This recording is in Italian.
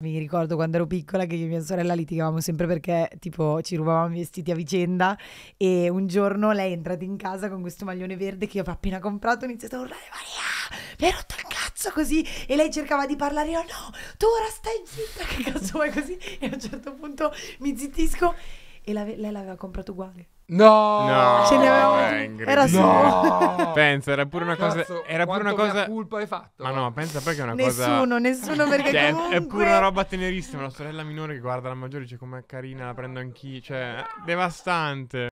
Mi ricordo quando ero piccola che io e mia sorella litigavamo sempre perché tipo ci rubavamo i vestiti a vicenda e un giorno lei è entrata in casa con questo maglione verde che io avevo appena comprato e ho iniziato a urlare Maria, mi hai rotto il cazzo così e lei cercava di parlare io oh, no, tu ora stai zitta che cazzo vuoi così e a un certo punto mi zittisco e la, lei l'aveva comprato uguale. No! no! Ce ne aveva Angry. Era solo. No! pensa, era pure una cosa. Cazzo, era pure una cosa. colpa hai fatto. Ma no, pensa perché è una nessuno, cosa. Nessuno, nessuno perché. Cioè, comunque... È pure una roba tenerissima. La sorella minore che guarda la maggiore dice com'è carina, la prendo anch'io. Cioè, devastante.